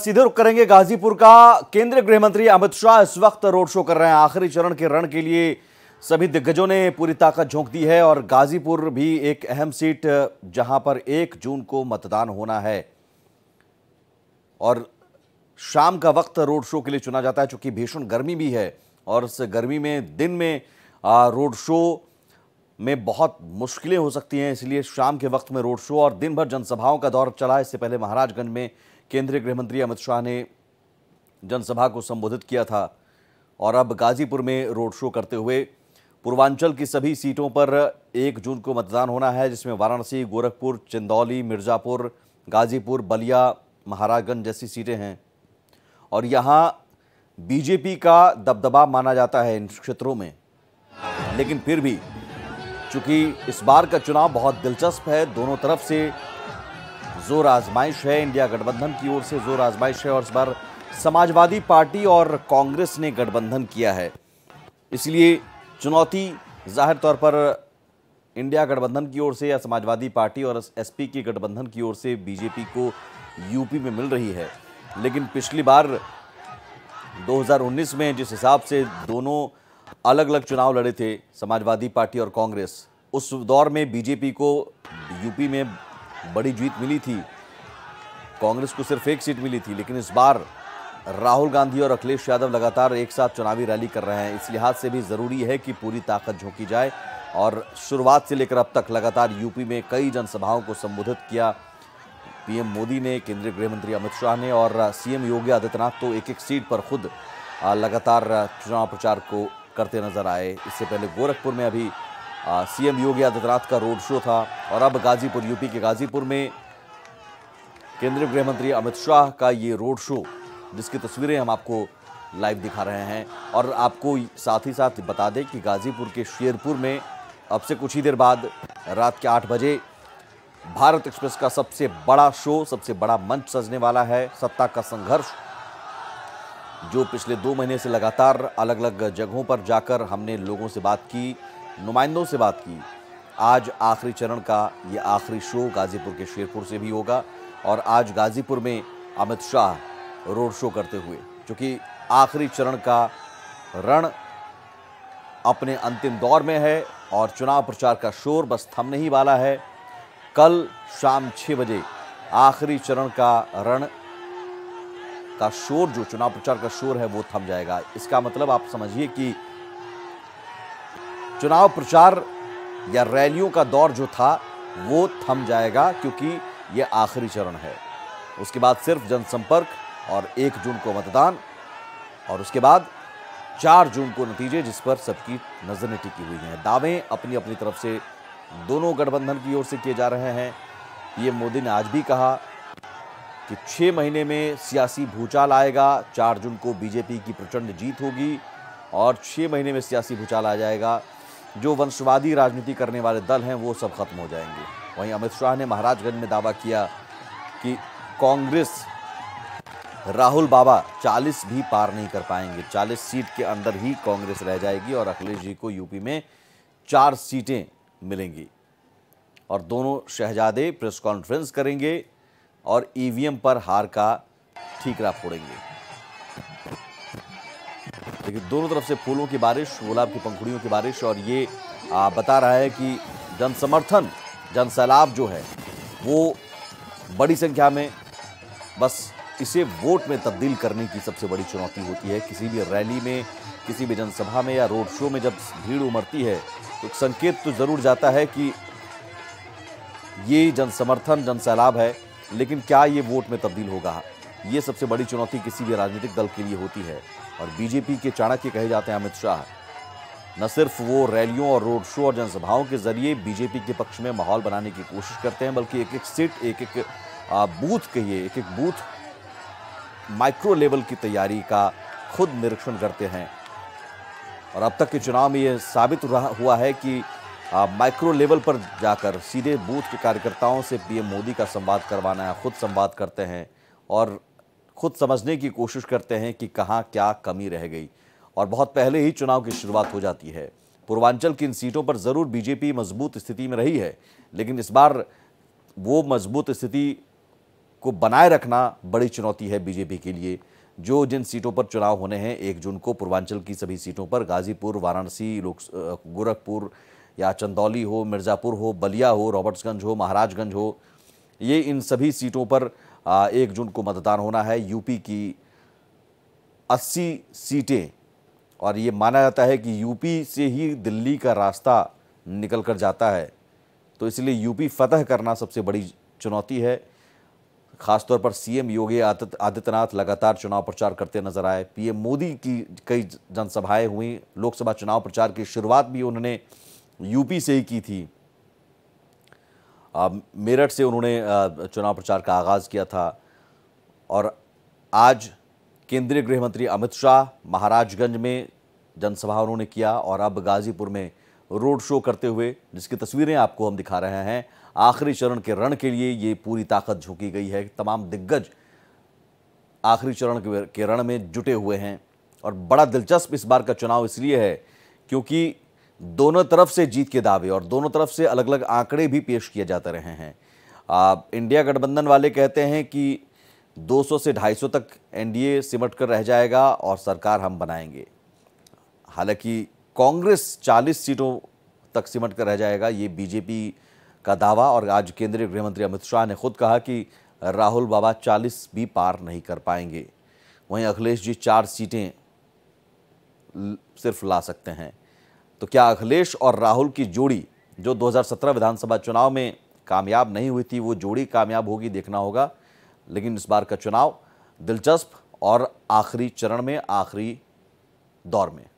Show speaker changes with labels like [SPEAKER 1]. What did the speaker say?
[SPEAKER 1] सीधे रुख करेंगे गाजीपुर का केंद्रीय गृह मंत्री अमित शाह इस वक्त रोड शो कर रहे हैं आखिरी चरण के रण के लिए सभी दिग्गजों ने पूरी ताकत झोंक दी है और गाजीपुर भी एक अहम सीट जहां पर एक जून को मतदान होना है और शाम का वक्त रोड शो के लिए चुना जाता है चूंकि भीषण गर्मी भी है और इस गर्मी में दिन में रोड शो में बहुत मुश्किलें हो सकती हैं इसलिए शाम के वक्त में रोड शो और दिन भर जनसभाओं का दौर चला इससे पहले महाराजगंज में केंद्रीय गृहमंत्री अमित शाह ने जनसभा को संबोधित किया था और अब गाजीपुर में रोड शो करते हुए पूर्वांचल की सभी सीटों पर एक जून को मतदान होना है जिसमें वाराणसी गोरखपुर चंदौली मिर्ज़ापुर गाजीपुर बलिया महाराजगंज जैसी सीटें हैं और यहाँ बीजेपी का दबदबा माना जाता है इन क्षेत्रों में लेकिन फिर भी चूंकि इस बार का चुनाव बहुत दिलचस्प है दोनों तरफ से जोर आजमाइश है इंडिया गठबंधन की ओर से जोर आजमाइश है और इस बार समाजवादी पार्टी और कांग्रेस ने गठबंधन किया है इसलिए चुनौती जाहिर तौर पर इंडिया गठबंधन की ओर से या समाजवादी पार्टी और एसपी के गठबंधन की ओर से बीजेपी को यूपी में मिल रही है लेकिन पिछली बार 2019 में जिस हिसाब से दोनों अलग अलग चुनाव लड़े थे समाजवादी पार्टी और कांग्रेस उस दौर में बीजेपी को यूपी में बड़ी जीत मिली थी कांग्रेस को सिर्फ एक सीट मिली थी लेकिन इस बार राहुल गांधी और अखिलेश यादव लगातार एक साथ चुनावी रैली कर रहे हैं इस लिहाज से भी ज़रूरी है कि पूरी ताकत झोंकी जाए और शुरुआत से लेकर अब तक लगातार यूपी में कई जनसभाओं को संबोधित किया पीएम मोदी ने केंद्रीय गृह मंत्री अमित शाह ने और सीएम योगी आदित्यनाथ तो एक एक सीट पर खुद लगातार चुनाव प्रचार को करते नजर आए इससे पहले गोरखपुर में अभी सीएम योगी आदित्यनाथ का रोड शो था और अब गाजीपुर यूपी के गाजीपुर में केंद्रीय गृह मंत्री अमित शाह का ये रोड शो जिसकी तस्वीरें हम आपको लाइव दिखा रहे हैं और आपको साथ ही साथ बता दें कि गाजीपुर के शेरपुर में अब से कुछ ही देर बाद रात के आठ बजे भारत एक्सप्रेस का सबसे बड़ा शो सबसे बड़ा मंच सजने वाला है सत्ता का संघर्ष जो पिछले दो महीने से लगातार अलग अलग जगहों पर जाकर हमने लोगों से बात की नुमाइंदों से बात की आज आखिरी चरण का ये आखिरी शो गाजीपुर के शेरपुर से भी होगा और आज गाजीपुर में अमित शाह रोड शो करते हुए क्योंकि आखिरी चरण का रण अपने अंतिम दौर में है और चुनाव प्रचार का शोर बस थमने ही वाला है कल शाम छः बजे आखिरी चरण का रण का शोर जो चुनाव प्रचार का शोर है वो थम जाएगा इसका मतलब आप समझिए कि चुनाव प्रचार या रैलियों का दौर जो था वो थम जाएगा क्योंकि ये आखिरी चरण है उसके बाद सिर्फ जनसंपर्क और एक जून को मतदान और उसके बाद चार जून को नतीजे जिस पर सबकी नजरें टिकी हुई हैं दावे अपनी अपनी तरफ से दोनों गठबंधन की ओर से किए जा रहे हैं ये मोदी ने आज भी कहा कि छः महीने में सियासी भूचाल आएगा चार जून को बीजेपी की प्रचंड जीत होगी और छः महीने में सियासी भूचाल आ जाएगा जो वंशवादी राजनीति करने वाले दल हैं वो सब खत्म हो जाएंगे वहीं अमित शाह ने महाराजगंज में दावा किया कि कांग्रेस राहुल बाबा 40 भी पार नहीं कर पाएंगे 40 सीट के अंदर ही कांग्रेस रह जाएगी और अखिलेश जी को यूपी में चार सीटें मिलेंगी और दोनों शहजादे प्रेस कॉन्फ्रेंस करेंगे और ईवीएम पर हार का ठीकरा फोड़ेंगे देखिए दोनों तरफ से फूलों की बारिश गुलाब की पंखुड़ियों की बारिश और ये आ, बता रहा है कि जन समर्थन जन सैलाब जो है वो बड़ी संख्या में बस इसे वोट में तब्दील करने की सबसे बड़ी चुनौती होती है किसी भी रैली में किसी भी जनसभा में या रोड शो में जब भीड़ उमड़ती है तो संकेत तो ज़रूर जाता है कि ये जन समर्थन जन सैलाब है लेकिन क्या ये वोट में तब्दील होगा ये सबसे बड़ी चुनौती किसी भी राजनीतिक दल के लिए होती है और बीजेपी के चाणक्य कहे जाते हैं अमित शाह न सिर्फ वो रैलियों और रोड शो और जनसभाओं के जरिए बीजेपी के पक्ष में माहौल बनाने की कोशिश करते हैं बल्कि एक एक सीट एक एक बूथ कहिए एक एक बूथ माइक्रो लेवल की तैयारी का खुद निरीक्षण करते हैं और अब तक के चुनाव में ये साबित हुआ है कि माइक्रो लेवल पर जाकर सीधे बूथ के कार्यकर्ताओं से पीएम मोदी का संवाद करवाना है खुद संवाद करते हैं और खुद समझने की कोशिश करते हैं कि कहाँ क्या कमी रह गई और बहुत पहले ही चुनाव की शुरुआत हो जाती है पूर्वांचल की इन सीटों पर ज़रूर बीजेपी मजबूत स्थिति में रही है लेकिन इस बार वो मजबूत स्थिति को बनाए रखना बड़ी चुनौती है बीजेपी के लिए जो जिन सीटों पर चुनाव होने हैं एक जून को पूर्वांचल की सभी सीटों पर गाजीपुर वाराणसी लोक गोरखपुर या चंदौली हो मिर्ज़ापुर हो बलिया हो रॉबर्ट्सगंज हो महाराजगंज हो ये इन सभी सीटों पर एक जून को मतदान होना है यूपी की 80 सीटें और ये माना जाता है कि यूपी से ही दिल्ली का रास्ता निकल कर जाता है तो इसलिए यूपी फतह करना सबसे बड़ी चुनौती है खासतौर पर सीएम योगी आदित्यनाथ लगातार चुनाव प्रचार करते नजर आए पीएम मोदी की कई जनसभाएं हुई लोकसभा चुनाव प्रचार की शुरुआत भी उन्होंने यूपी से ही की थी मेरठ से उन्होंने चुनाव प्रचार का आगाज़ किया था और आज केंद्रीय गृह मंत्री अमित शाह महाराजगंज में जनसभा उन्होंने किया और अब गाजीपुर में रोड शो करते हुए जिसकी तस्वीरें आपको हम दिखा रहे हैं आखिरी चरण के रण के लिए ये पूरी ताकत झोंकी गई है तमाम दिग्गज आखिरी चरण के रण में जुटे हुए हैं और बड़ा दिलचस्प इस बार का चुनाव इसलिए है क्योंकि दोनों तरफ से जीत के दावे और दोनों तरफ से अलग अलग आंकड़े भी पेश किए जाते रहे हैं आप इंडिया गठबंधन वाले कहते हैं कि 200 से 250 तक एनडीए सिमट कर रह जाएगा और सरकार हम बनाएंगे हालांकि कांग्रेस 40 सीटों तक सिमट कर रह जाएगा ये बीजेपी का दावा और आज केंद्रीय गृहमंत्री अमित शाह ने खुद कहा कि राहुल बाबा 40 भी पार नहीं कर पाएंगे वहीं अखिलेश जी चार सीटें सिर्फ ला सकते हैं तो क्या अखिलेश और राहुल की जोड़ी जो 2017 विधानसभा चुनाव में कामयाब नहीं हुई थी वो जोड़ी कामयाब होगी देखना होगा लेकिन इस बार का चुनाव दिलचस्प और आखिरी चरण में आखिरी दौर में